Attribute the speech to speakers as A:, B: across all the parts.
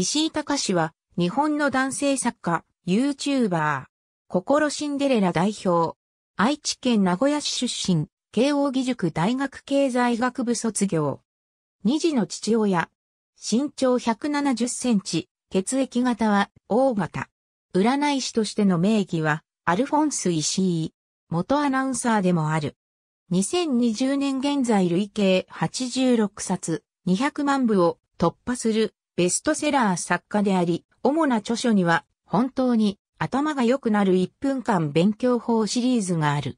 A: 石井隆は、日本の男性作家、YouTuber、心シンデレラ代表、愛知県名古屋市出身、慶応義塾大学経済学部卒業。二児の父親、身長170センチ、血液型は O 型。占い師としての名義は、アルフォンス石井、元アナウンサーでもある。2020年現在累計86冊、200万部を突破するベストセラー作家であり、主な著書には、本当に頭が良くなる1分間勉強法シリーズがある。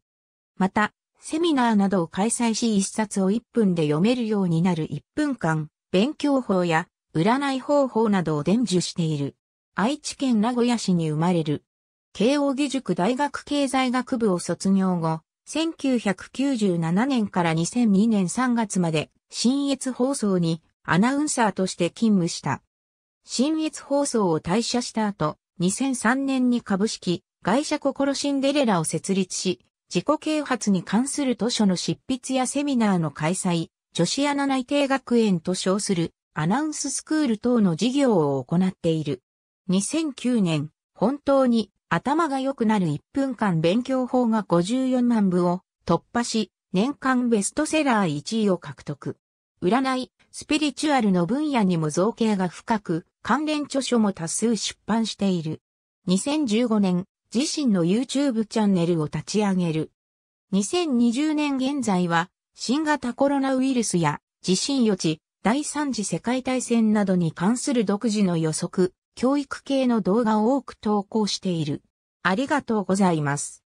A: また、セミナーなどを開催し1冊を1分で読めるようになる1分間勉強法や占い方法などを伝授している。愛知県名古屋市に生まれる。慶應義塾大学経済学部を卒業後、1997年から2002年3月まで、新越放送にアナウンサーとして勤務した。新越放送を退社した後、2003年に株式会社心シンデレラを設立し、自己啓発に関する図書の執筆やセミナーの開催、女子アナ内定学園と称するアナウンススクール等の事業を行っている。2009年、本当に頭が良くなる1分間勉強法が54万部を突破し、年間ベストセラー1位を獲得。占い、スピリチュアルの分野にも造形が深く、関連著書も多数出版している。2015年、自身の YouTube チャンネルを立ち上げる。2020年現在は、新型コロナウイルスや地震予知、第三次世界大戦などに関する独自の予測、教育系の動画を多く投稿している。ありがとうございます。